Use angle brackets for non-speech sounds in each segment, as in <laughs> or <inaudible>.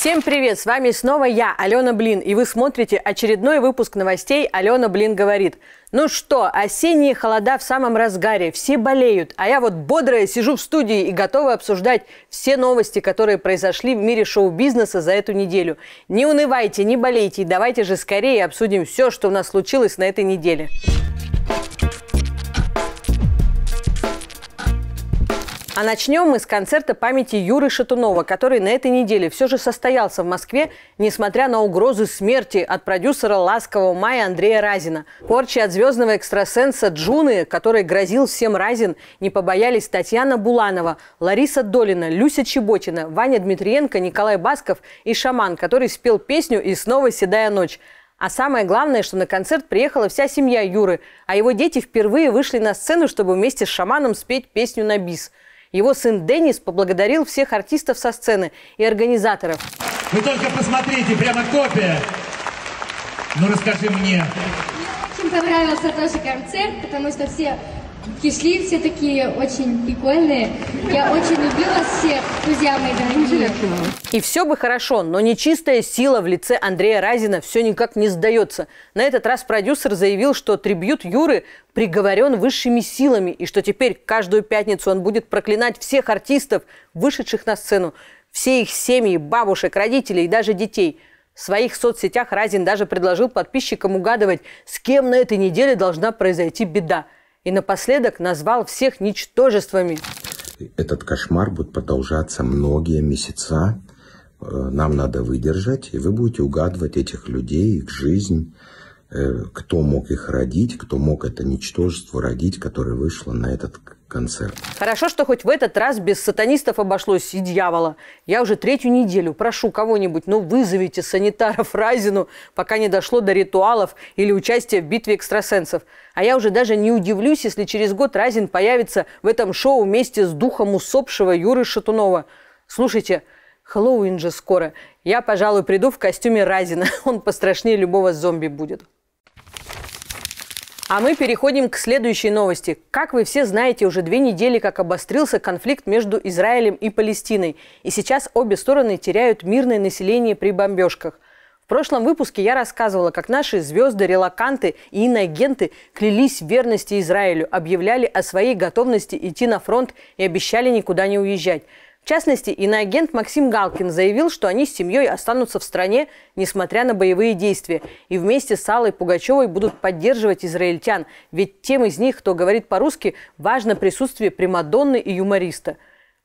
Всем привет! С вами снова я, Алена Блин, и вы смотрите очередной выпуск новостей «Алена Блин говорит». Ну что, осенние холода в самом разгаре, все болеют, а я вот бодрая сижу в студии и готова обсуждать все новости, которые произошли в мире шоу-бизнеса за эту неделю. Не унывайте, не болейте, и давайте же скорее обсудим все, что у нас случилось на этой неделе. А начнем мы с концерта памяти Юры Шатунова, который на этой неделе все же состоялся в Москве, несмотря на угрозы смерти от продюсера «Ласкового мая» Андрея Разина. Порчи от звездного экстрасенса Джуны, который грозил всем Разин, не побоялись Татьяна Буланова, Лариса Долина, Люся Чеботина, Ваня Дмитриенко, Николай Басков и Шаман, который спел песню «И снова седая ночь». А самое главное, что на концерт приехала вся семья Юры, а его дети впервые вышли на сцену, чтобы вместе с шаманом спеть песню на бис – его сын Деннис поблагодарил всех артистов со сцены и организаторов. Вы ну, только посмотрите, прямо копия. Ну расскажи мне. Мне очень понравился тоже концерт, потому что все пришли все такие очень прикольные. Я очень любила всех, друзья мои дорогие. И все бы хорошо, но нечистая сила в лице Андрея Разина все никак не сдается. На этот раз продюсер заявил, что трибют Юры приговорен высшими силами, и что теперь каждую пятницу он будет проклинать всех артистов, вышедших на сцену, все их семьи, бабушек, родителей и даже детей – в своих соцсетях Разин даже предложил подписчикам угадывать, с кем на этой неделе должна произойти беда – и напоследок назвал всех ничтожествами. Этот кошмар будет продолжаться многие месяца. Э, нам надо выдержать, и вы будете угадывать этих людей, их жизнь, э, кто мог их родить, кто мог это ничтожество родить, которое вышло на этот концерт. Хорошо, что хоть в этот раз без сатанистов обошлось и дьявола. Я уже третью неделю прошу кого-нибудь, ну вызовите санитаров Разину, пока не дошло до ритуалов или участия в битве экстрасенсов. А я уже даже не удивлюсь, если через год Разин появится в этом шоу вместе с духом усопшего Юры Шатунова. Слушайте, Хэллоуин же скоро. Я, пожалуй, приду в костюме Разина. <laughs> Он пострашнее любого зомби будет. А мы переходим к следующей новости. Как вы все знаете, уже две недели как обострился конфликт между Израилем и Палестиной. И сейчас обе стороны теряют мирное население при бомбежках. В прошлом выпуске я рассказывала, как наши звезды, релаканты и иноагенты клялись в верности Израилю, объявляли о своей готовности идти на фронт и обещали никуда не уезжать. В частности, иноагент Максим Галкин заявил, что они с семьей останутся в стране, несмотря на боевые действия, и вместе с Аллой Пугачевой будут поддерживать израильтян, ведь тем из них, кто говорит по-русски, важно присутствие Примадонны и юмориста.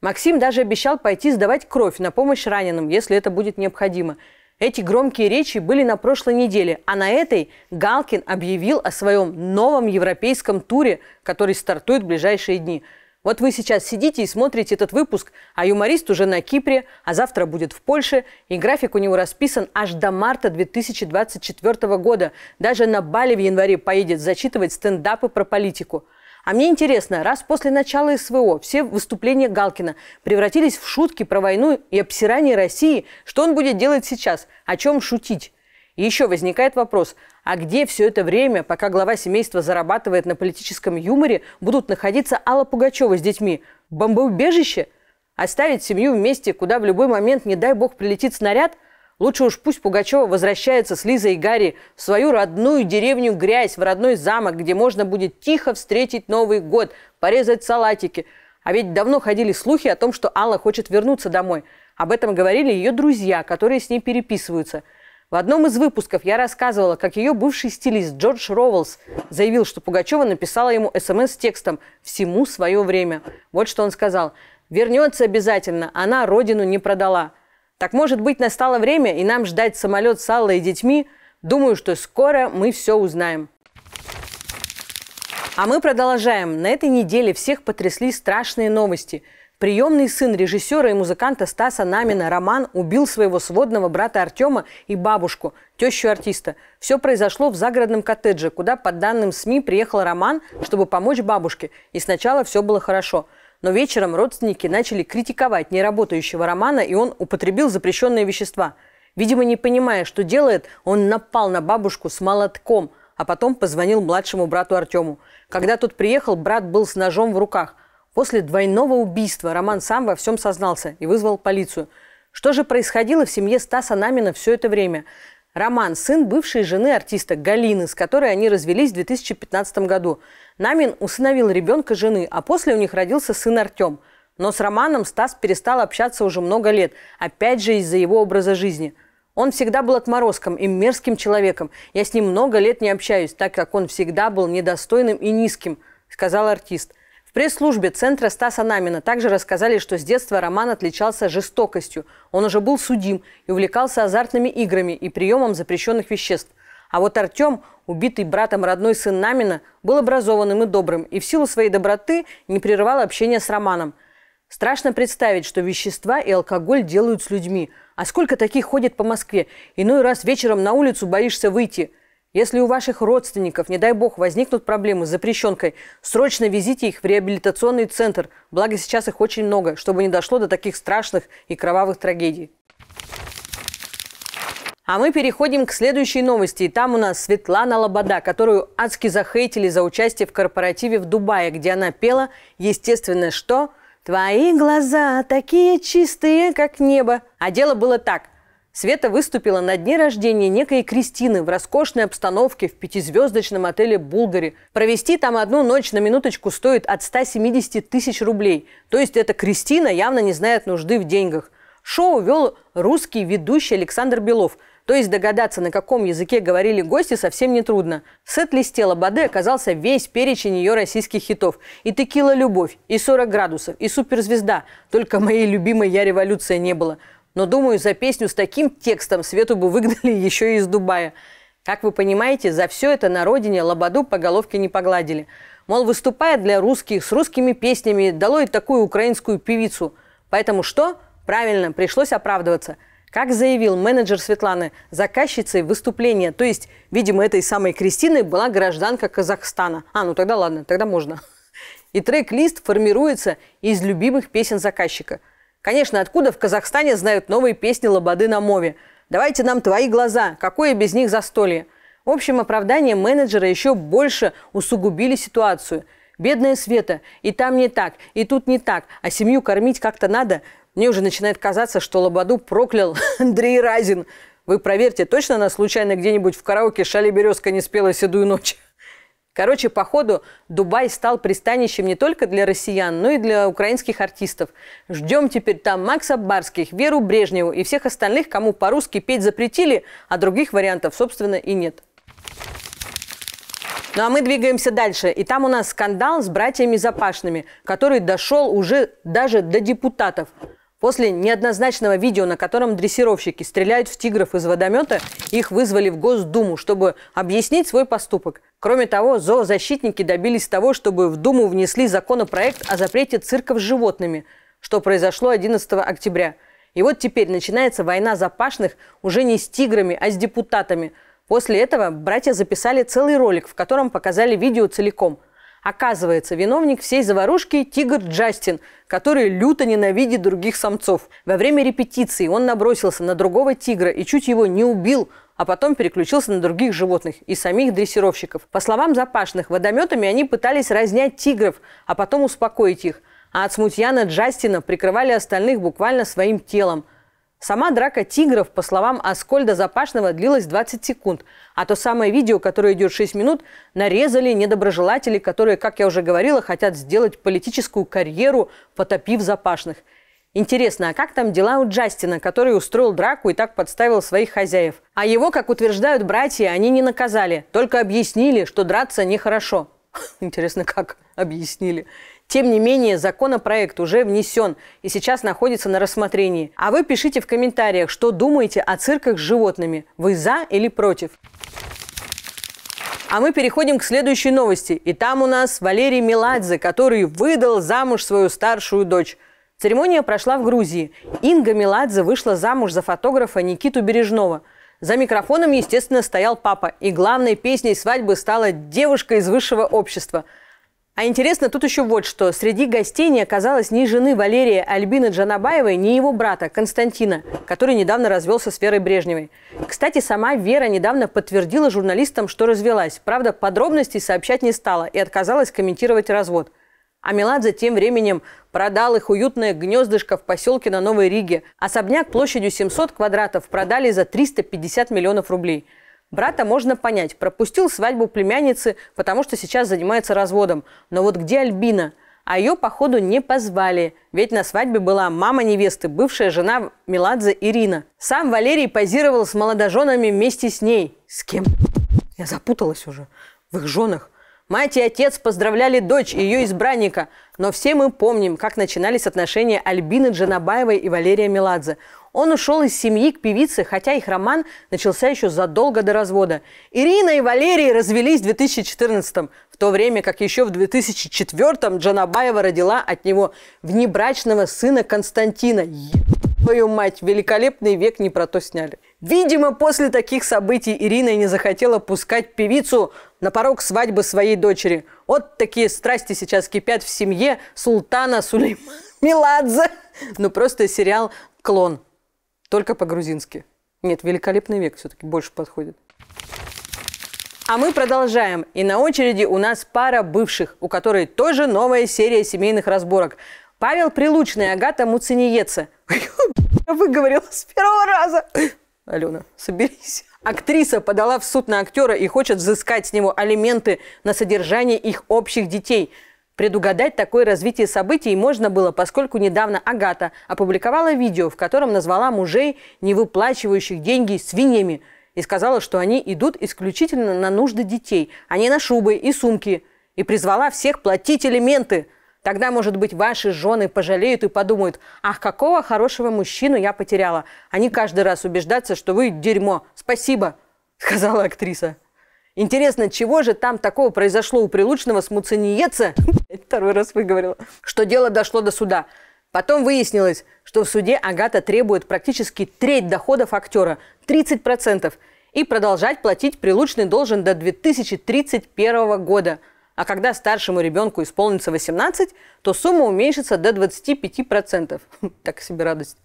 Максим даже обещал пойти сдавать кровь на помощь раненым, если это будет необходимо. Эти громкие речи были на прошлой неделе, а на этой Галкин объявил о своем новом европейском туре, который стартует в ближайшие дни – вот вы сейчас сидите и смотрите этот выпуск, а юморист уже на Кипре, а завтра будет в Польше, и график у него расписан аж до марта 2024 года. Даже на Бали в январе поедет зачитывать стендапы про политику. А мне интересно, раз после начала СВО все выступления Галкина превратились в шутки про войну и обсирание России, что он будет делать сейчас? О чем шутить? И еще возникает вопрос, а где все это время, пока глава семейства зарабатывает на политическом юморе, будут находиться Алла Пугачева с детьми? в Бомбоубежище? Оставить семью вместе, куда в любой момент, не дай бог, прилетит снаряд? Лучше уж пусть Пугачева возвращается с Лизой и Гарри в свою родную деревню Грязь, в родной замок, где можно будет тихо встретить Новый год, порезать салатики. А ведь давно ходили слухи о том, что Алла хочет вернуться домой. Об этом говорили ее друзья, которые с ней переписываются – в одном из выпусков я рассказывала, как ее бывший стилист Джордж Роуэллс заявил, что Пугачева написала ему СМС с текстом «Всему свое время». Вот что он сказал. «Вернется обязательно, она родину не продала». Так, может быть, настало время, и нам ждать самолет с Аллой и детьми? Думаю, что скоро мы все узнаем. А мы продолжаем. На этой неделе всех потрясли страшные новости – Приемный сын режиссера и музыканта Стаса Намина Роман убил своего сводного брата Артема и бабушку, тещу артиста. Все произошло в загородном коттедже, куда, по данным СМИ, приехал Роман, чтобы помочь бабушке. И сначала все было хорошо. Но вечером родственники начали критиковать неработающего Романа, и он употребил запрещенные вещества. Видимо, не понимая, что делает, он напал на бабушку с молотком, а потом позвонил младшему брату Артему. Когда тут приехал, брат был с ножом в руках – После двойного убийства Роман сам во всем сознался и вызвал полицию. Что же происходило в семье Стаса Намина все это время? Роман – сын бывшей жены артиста Галины, с которой они развелись в 2015 году. Намин усыновил ребенка жены, а после у них родился сын Артем. Но с Романом Стас перестал общаться уже много лет, опять же из-за его образа жизни. Он всегда был отморозком и мерзким человеком. Я с ним много лет не общаюсь, так как он всегда был недостойным и низким, сказал артист – пресс-службе Центра Стаса Намина также рассказали, что с детства Роман отличался жестокостью. Он уже был судим и увлекался азартными играми и приемом запрещенных веществ. А вот Артем, убитый братом родной сын Намина, был образованным и добрым, и в силу своей доброты не прерывал общения с Романом. Страшно представить, что вещества и алкоголь делают с людьми. А сколько таких ходит по Москве? Иной раз вечером на улицу боишься выйти – если у ваших родственников, не дай бог, возникнут проблемы с запрещенкой, срочно везите их в реабилитационный центр, благо сейчас их очень много, чтобы не дошло до таких страшных и кровавых трагедий. А мы переходим к следующей новости. И там у нас Светлана Лобода, которую адски захейтили за участие в корпоративе в Дубае, где она пела, естественно, что «Твои глаза такие чистые, как небо». А дело было так. Света выступила на дне рождения некой Кристины в роскошной обстановке в пятизвездочном отеле «Булгари». Провести там одну ночь на минуточку стоит от 170 тысяч рублей. То есть эта Кристина явно не знает нужды в деньгах. Шоу вел русский ведущий Александр Белов. То есть догадаться, на каком языке говорили гости, совсем нетрудно. В сет листела, Баде оказался весь перечень ее российских хитов. И «Текила любовь», и «40 градусов», и «Суперзвезда». Только моей любимой «Я революция» не было – но, думаю, за песню с таким текстом Свету бы выгнали <laughs> еще и из Дубая. Как вы понимаете, за все это на родине Лободу по головке не погладили. Мол, выступает для русских, с русскими песнями, дало и такую украинскую певицу. Поэтому что? Правильно, пришлось оправдываться. Как заявил менеджер Светланы, заказчицей выступления, то есть, видимо, этой самой Кристины была гражданка Казахстана. А, ну тогда ладно, тогда можно. <laughs> И трек-лист формируется из любимых песен заказчика – Конечно, откуда в Казахстане знают новые песни «Лободы» на мове? Давайте нам твои глаза, какое без них застолье? В общем, оправдания менеджера еще больше усугубили ситуацию. Бедная Света, и там не так, и тут не так, а семью кормить как-то надо. Мне уже начинает казаться, что Лободу проклял <laughs> Андрей Разин. Вы проверьте, точно она случайно где-нибудь в караоке «Шали березка» не спела «Седую ночь». Короче, походу, Дубай стал пристанищем не только для россиян, но и для украинских артистов. Ждем теперь там Макса Барских, Веру Брежневу и всех остальных, кому по-русски петь запретили, а других вариантов, собственно, и нет. Ну а мы двигаемся дальше. И там у нас скандал с братьями Запашными, который дошел уже даже до депутатов. После неоднозначного видео, на котором дрессировщики стреляют в тигров из водомета, их вызвали в Госдуму, чтобы объяснить свой поступок. Кроме того, зоозащитники добились того, чтобы в Думу внесли законопроект о запрете цирков с животными, что произошло 11 октября. И вот теперь начинается война запашных уже не с тиграми, а с депутатами. После этого братья записали целый ролик, в котором показали видео целиком – Оказывается, виновник всей заварушки – тигр Джастин, который люто ненавидит других самцов. Во время репетиции он набросился на другого тигра и чуть его не убил, а потом переключился на других животных и самих дрессировщиков. По словам запашных, водометами они пытались разнять тигров, а потом успокоить их. А от смутьяна Джастина прикрывали остальных буквально своим телом – Сама драка тигров, по словам Аскольда Запашного, длилась 20 секунд, а то самое видео, которое идет 6 минут, нарезали недоброжелатели, которые, как я уже говорила, хотят сделать политическую карьеру, потопив Запашных. Интересно, а как там дела у Джастина, который устроил драку и так подставил своих хозяев? А его, как утверждают братья, они не наказали, только объяснили, что драться нехорошо. <laughs> Интересно, как объяснили. Тем не менее, законопроект уже внесен и сейчас находится на рассмотрении. А вы пишите в комментариях, что думаете о цирках с животными. Вы за или против? А мы переходим к следующей новости. И там у нас Валерий Меладзе, который выдал замуж свою старшую дочь. Церемония прошла в Грузии. Инга Меладзе вышла замуж за фотографа Никиту Бережного. За микрофоном, естественно, стоял папа. И главной песней свадьбы стала «Девушка из высшего общества». А интересно тут еще вот что. Среди гостей не оказалось ни жены Валерия Альбины Джанабаевой, ни его брата Константина, который недавно развелся с Верой Брежневой. Кстати, сама Вера недавно подтвердила журналистам, что развелась. Правда, подробностей сообщать не стала и отказалась комментировать развод. А Меладзе тем временем продал их уютное гнездышко в поселке на Новой Риге. Особняк площадью 700 квадратов продали за 350 миллионов рублей – Брата можно понять, пропустил свадьбу племянницы, потому что сейчас занимается разводом. Но вот где Альбина? А ее, походу, не позвали, ведь на свадьбе была мама невесты, бывшая жена Меладзе Ирина. Сам Валерий позировал с молодоженами вместе с ней. С кем? Я запуталась уже. В их женах. Мать и отец поздравляли дочь и ее избранника, но все мы помним, как начинались отношения Альбины Джанабаевой и Валерия Меладзе. Он ушел из семьи к певице, хотя их роман начался еще задолго до развода. Ирина и Валерий развелись в 2014 в то время как еще в 2004-м Джанабаева родила от него внебрачного сына Константина. Твою мать, великолепный век не про то сняли. Видимо, после таких событий Ирина не захотела пускать певицу на порог свадьбы своей дочери. Вот такие страсти сейчас кипят в семье султана Сулеймана Меладзе. Ну просто сериал «Клон». Только по-грузински. Нет, великолепный век все-таки больше подходит. А мы продолжаем. И на очереди у нас пара бывших, у которой тоже новая серия семейных разборок. Павел Прилучный, Агата Муцениеца. Выговорила с первого раза. Алена, соберись. Актриса подала в суд на актера и хочет взыскать с него алименты на содержание их общих детей – Предугадать такое развитие событий можно было, поскольку недавно Агата опубликовала видео, в котором назвала мужей, не выплачивающих деньги, свиньями, и сказала, что они идут исключительно на нужды детей, а не на шубы и сумки, и призвала всех платить элементы. Тогда, может быть, ваши жены пожалеют и подумают, ах, какого хорошего мужчину я потеряла. Они каждый раз убеждаются, что вы дерьмо. Спасибо, сказала актриса. Интересно, чего же там такого произошло у Прилучного с Муцениеца? <laughs> Второй раз выговорила. Что дело дошло до суда. Потом выяснилось, что в суде Агата требует практически треть доходов актера, 30%, и продолжать платить Прилучный должен до 2031 года. А когда старшему ребенку исполнится 18, то сумма уменьшится до 25%. <laughs> Так себе радость.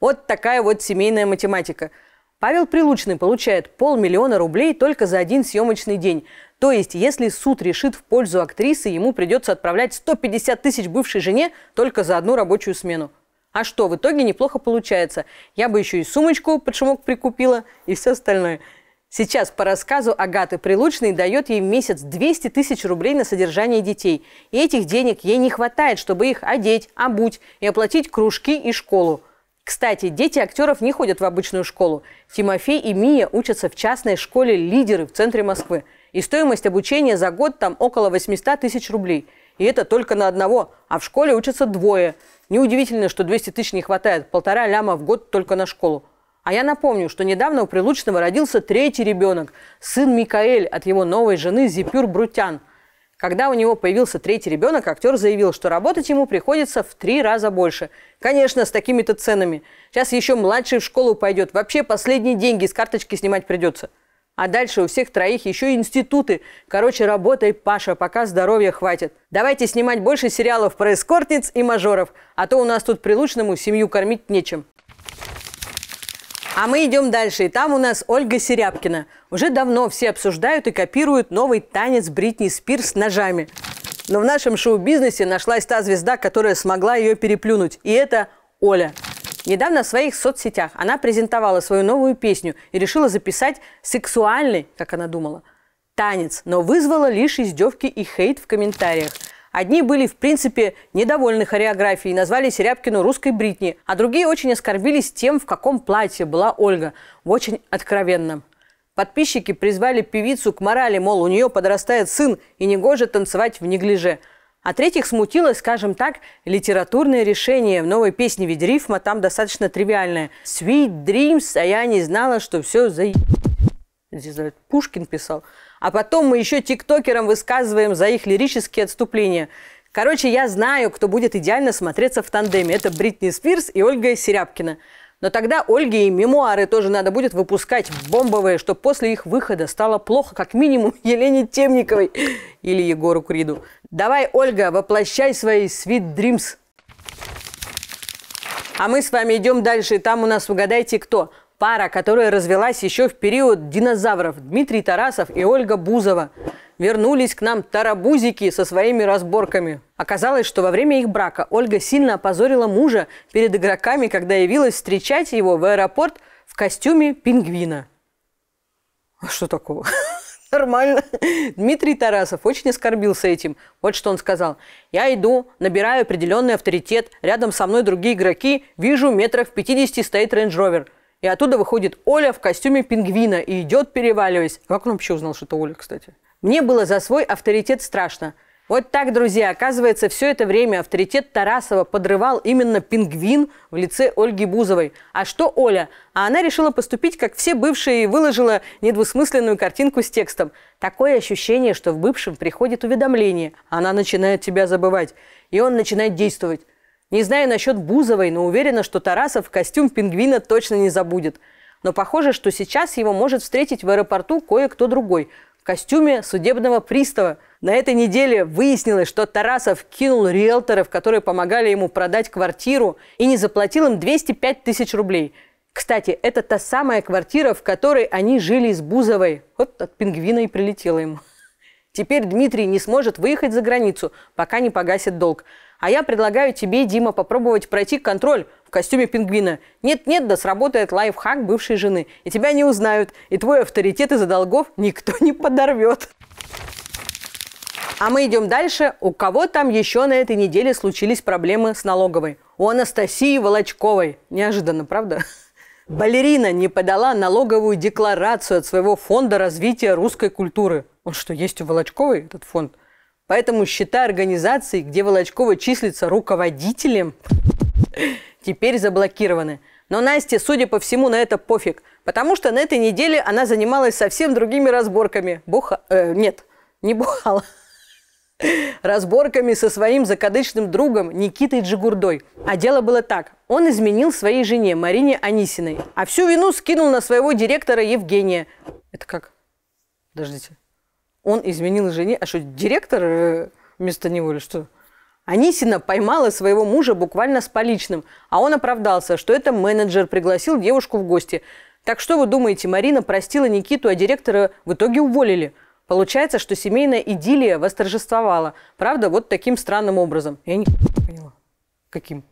Вот такая вот семейная математика – Павел Прилучный получает полмиллиона рублей только за один съемочный день. То есть, если суд решит в пользу актрисы, ему придется отправлять 150 тысяч бывшей жене только за одну рабочую смену. А что, в итоге неплохо получается. Я бы еще и сумочку под шумок прикупила и все остальное. Сейчас по рассказу Агаты Прилучный дает ей в месяц 200 тысяч рублей на содержание детей. И этих денег ей не хватает, чтобы их одеть, обуть и оплатить кружки и школу. Кстати, дети актеров не ходят в обычную школу. Тимофей и Мия учатся в частной школе «Лидеры» в центре Москвы. И стоимость обучения за год там около 800 тысяч рублей. И это только на одного, а в школе учатся двое. Неудивительно, что 200 тысяч не хватает, полтора ляма в год только на школу. А я напомню, что недавно у Прилучного родился третий ребенок, сын Микаэль от его новой жены Зипюр Брутян – когда у него появился третий ребенок, актер заявил, что работать ему приходится в три раза больше. Конечно, с такими-то ценами. Сейчас еще младший в школу пойдет. Вообще последние деньги с карточки снимать придется. А дальше у всех троих еще и институты. Короче, работай, Паша, пока здоровья хватит. Давайте снимать больше сериалов про эскортниц и мажоров, а то у нас тут прилучному семью кормить нечем. А мы идем дальше, и там у нас Ольга Серябкина. Уже давно все обсуждают и копируют новый танец Бритни Спирс с ножами. Но в нашем шоу-бизнесе нашлась та звезда, которая смогла ее переплюнуть. И это Оля. Недавно в своих соцсетях она презентовала свою новую песню и решила записать сексуальный, как она думала, танец, но вызвала лишь издевки и хейт в комментариях. Одни были, в принципе, недовольны хореографией и назвали Серябкину русской Бритни, а другие очень оскорбились тем, в каком платье была Ольга. В очень откровенном. Подписчики призвали певицу к морали, мол, у нее подрастает сын, и негоже танцевать в неглиже. А третьих смутило, скажем так, литературное решение. В новой песне ведь рифма там достаточно тривиальная. Sweet dreams, а я не знала, что все за... Пушкин писал а потом мы еще тиктокерам высказываем за их лирические отступления. Короче, я знаю, кто будет идеально смотреться в тандеме. Это Бритни Спирс и Ольга Серябкина. Но тогда Ольге и мемуары тоже надо будет выпускать бомбовые, чтобы после их выхода стало плохо как минимум <laughs> Елене Темниковой или Егору Криду. Давай, Ольга, воплощай свои Sweet Dreams. А мы с вами идем дальше, и там у нас угадайте кто – Пара, которая развелась еще в период динозавров Дмитрий Тарасов и Ольга Бузова. Вернулись к нам тарабузики со своими разборками. Оказалось, что во время их брака Ольга сильно опозорила мужа перед игроками, когда явилась встречать его в аэропорт в костюме пингвина. А что такого? <laughs> Нормально. Дмитрий Тарасов очень оскорбился этим. Вот что он сказал. «Я иду, набираю определенный авторитет. Рядом со мной другие игроки. Вижу, метрах в 50 стоит рейндж-ровер. И оттуда выходит Оля в костюме пингвина и идет, переваливаясь. А как он вообще узнал, что это Оля, кстати? Мне было за свой авторитет страшно. Вот так, друзья, оказывается, все это время авторитет Тарасова подрывал именно пингвин в лице Ольги Бузовой. А что Оля? А она решила поступить, как все бывшие, и выложила недвусмысленную картинку с текстом. Такое ощущение, что в бывшем приходит уведомление. Она начинает тебя забывать, и он начинает действовать. Не знаю насчет Бузовой, но уверена, что Тарасов костюм пингвина точно не забудет. Но похоже, что сейчас его может встретить в аэропорту кое-кто другой в костюме судебного пристава. На этой неделе выяснилось, что Тарасов кинул риэлторов, которые помогали ему продать квартиру, и не заплатил им 205 тысяч рублей. Кстати, это та самая квартира, в которой они жили с Бузовой. Вот от пингвина и прилетело ему. Теперь Дмитрий не сможет выехать за границу, пока не погасит долг. А я предлагаю тебе, Дима, попробовать пройти контроль в костюме пингвина. Нет-нет, да сработает лайфхак бывшей жены. И тебя не узнают, и твой авторитет из-за долгов никто не подорвет. А мы идем дальше. У кого там еще на этой неделе случились проблемы с налоговой? У Анастасии Волочковой. Неожиданно, правда? Балерина не подала налоговую декларацию от своего фонда развития русской культуры. Он что, есть у Волочковой этот фонд? Поэтому счета организации, где Волочкова числится руководителем, теперь заблокированы. Но Насте, судя по всему, на это пофиг, потому что на этой неделе она занималась совсем другими разборками. Буха... Э, нет, не бухала. Разборками со своим закадычным другом Никитой Джигурдой. А дело было так. Он изменил своей жене Марине Анисиной, а всю вину скинул на своего директора Евгения. Это как? Подождите. Он изменил жене. А что, директор э, вместо него или что? Анисина поймала своего мужа буквально с поличным, а он оправдался, что это менеджер пригласил девушку в гости. Так что вы думаете, Марина простила Никиту, а директора в итоге уволили? Получается, что семейная идиллия восторжествовала. Правда, вот таким странным образом. Я не поняла. Каким?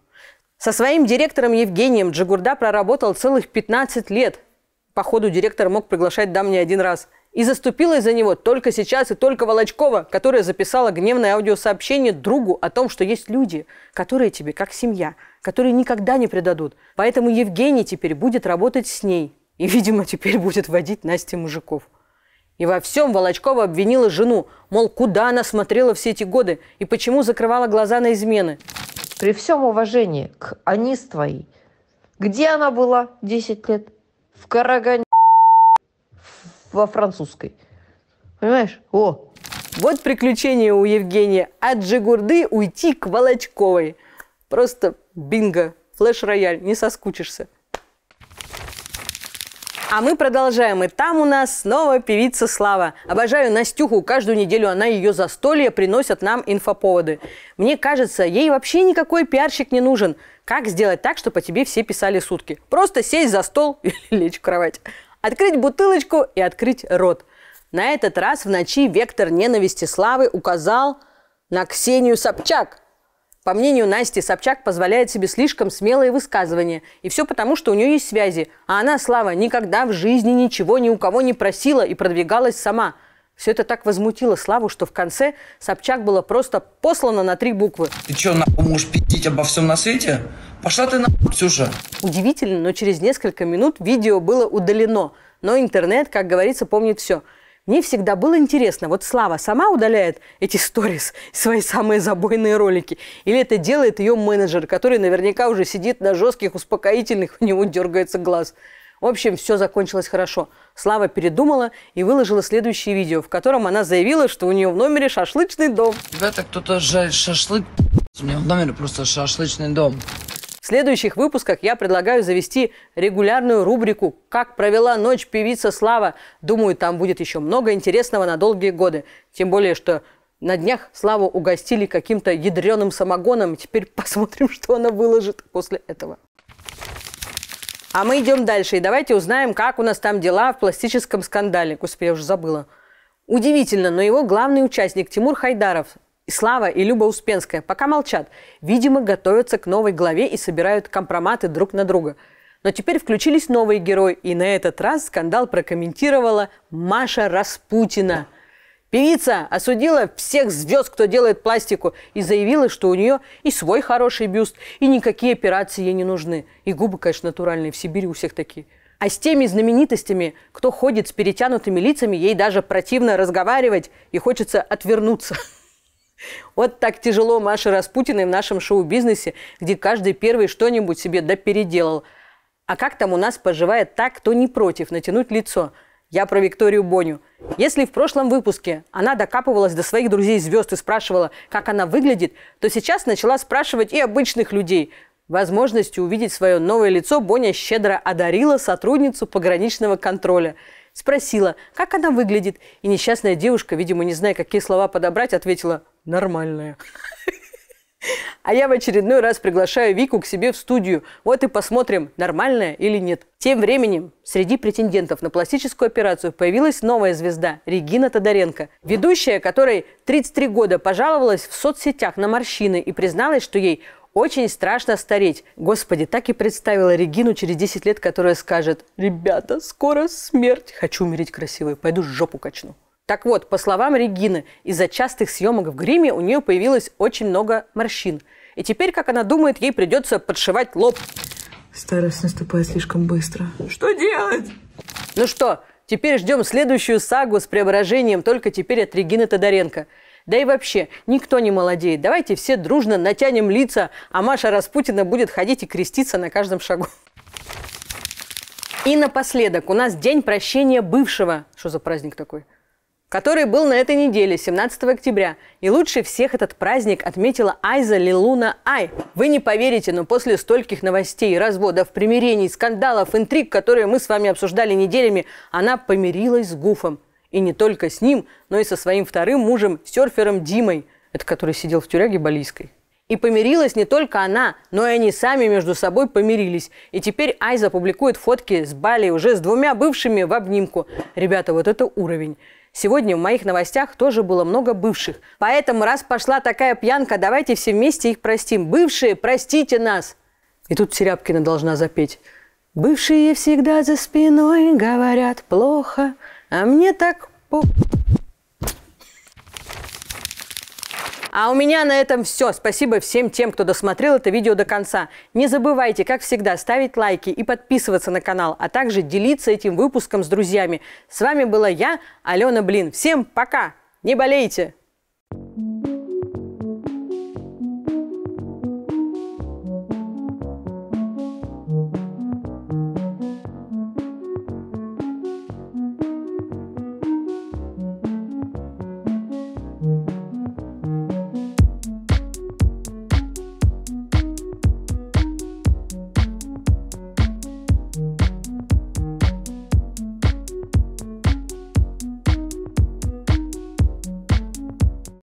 Со своим директором Евгением Джигурда проработал целых 15 лет. Походу, директор мог приглашать дам не один раз. И заступилась за него только сейчас и только Волочкова, которая записала гневное аудиосообщение другу о том, что есть люди, которые тебе как семья, которые никогда не предадут. Поэтому Евгений теперь будет работать с ней. И, видимо, теперь будет водить Насте мужиков. И во всем Волочкова обвинила жену, мол, куда она смотрела все эти годы и почему закрывала глаза на измены. При всем уважении к Анис твоей, где она была 10 лет? В Карагане во французской. Понимаешь? О, вот приключение у Евгения от Джигурды уйти к Волочковой. Просто бинго, флеш-рояль, не соскучишься. А мы продолжаем. И там у нас снова певица Слава. Обожаю Настюху. Каждую неделю она и ее застолье приносят нам инфоповоды. Мне кажется, ей вообще никакой пиарщик не нужен. Как сделать так, чтобы по тебе все писали сутки? Просто сесть за стол <laughs> или лечь в кровать. Открыть бутылочку и открыть рот. На этот раз в ночи вектор ненависти Славы указал на Ксению Собчак. По мнению Насти, Собчак позволяет себе слишком смелые высказывания. И все потому, что у нее есть связи. А она, Слава, никогда в жизни ничего ни у кого не просила и продвигалась сама – все это так возмутило Славу, что в конце Собчак было просто послано на три буквы. Ты что, нахуй можешь пиздить обо всем на свете? Пошла ты нахуй, Ксюша. Удивительно, но через несколько минут видео было удалено. Но интернет, как говорится, помнит все. Мне всегда было интересно, вот Слава сама удаляет эти сторис, свои самые забойные ролики, или это делает ее менеджер, который наверняка уже сидит на жестких успокоительных, у него дергается глаз. В общем, все закончилось хорошо. Слава передумала и выложила следующее видео, в котором она заявила, что у нее в номере шашлычный дом. Ребята, кто-то жарит шашлык. У меня в номере просто шашлычный дом. В следующих выпусках я предлагаю завести регулярную рубрику «Как провела ночь певица Слава». Думаю, там будет еще много интересного на долгие годы. Тем более, что на днях Славу угостили каким-то ядреным самогоном. Теперь <laughs> посмотрим, что она выложит после этого. А мы идем дальше. И давайте узнаем, как у нас там дела в пластическом скандале. Господи, я уже забыла. Удивительно, но его главный участник Тимур Хайдаров, Слава и Люба Успенская пока молчат. Видимо, готовятся к новой главе и собирают компроматы друг на друга. Но теперь включились новые герои, и на этот раз скандал прокомментировала Маша Распутина – Певица осудила всех звезд, кто делает пластику, и заявила, что у нее и свой хороший бюст, и никакие операции ей не нужны. И губы, конечно, натуральные, в Сибири у всех такие. А с теми знаменитостями, кто ходит с перетянутыми лицами, ей даже противно разговаривать и хочется отвернуться. <laughs> Вот так тяжело Маше Распутиной в нашем шоу-бизнесе, где каждый первый что-нибудь себе допеределал. А как там у нас поживает так, кто не против натянуть лицо – я про Викторию Боню. Если в прошлом выпуске она докапывалась до своих друзей-звезд и спрашивала, как она выглядит, то сейчас начала спрашивать и обычных людей. Возможностью увидеть свое новое лицо Боня щедро одарила сотрудницу пограничного контроля. Спросила, как она выглядит, и несчастная девушка, видимо, не зная, какие слова подобрать, ответила «нормальная». А я в очередной раз приглашаю Вику к себе в студию. Вот и посмотрим, нормальная или нет. Тем временем среди претендентов на пластическую операцию появилась новая звезда Регина Тодоренко. Ведущая, которой 33 года пожаловалась в соцсетях на морщины и призналась, что ей очень страшно стареть. Господи, так и представила Регину через 10 лет, которая скажет, ребята, скоро смерть, хочу умереть красивой, пойду жопу качну. Так вот, по словам Регины, из-за частых съемок в гриме у нее появилось очень много морщин. И теперь, как она думает, ей придется подшивать лоб. Старость наступает слишком быстро. Что делать? Ну что, теперь ждем следующую сагу с преображением только теперь от Регины Тодоренко. Да и вообще, никто не молодеет. Давайте все дружно натянем лица, а Маша Распутина будет ходить и креститься на каждом шагу. И напоследок, у нас день прощения бывшего. Что за праздник такой? который был на этой неделе, 17 октября. И лучше всех этот праздник отметила Айза Лилуна Ай. Вы не поверите, но после стольких новостей, разводов, примирений, скандалов, интриг, которые мы с вами обсуждали неделями, она помирилась с Гуфом. И не только с ним, но и со своим вторым мужем, серфером Димой, это который сидел в тюряге Балийской. И помирилась не только она, но и они сами между собой помирились. И теперь Айза публикует фотки с Бали уже с двумя бывшими в обнимку. Ребята, вот это уровень. Сегодня в моих новостях тоже было много бывших. Поэтому, раз пошла такая пьянка, давайте все вместе их простим. Бывшие, простите нас! И тут Серябкина должна запеть. Бывшие всегда за спиной говорят плохо, а мне так по... А у меня на этом все. Спасибо всем тем, кто досмотрел это видео до конца. Не забывайте, как всегда, ставить лайки и подписываться на канал, а также делиться этим выпуском с друзьями. С вами была я, Алена Блин. Всем пока! Не болейте! thank you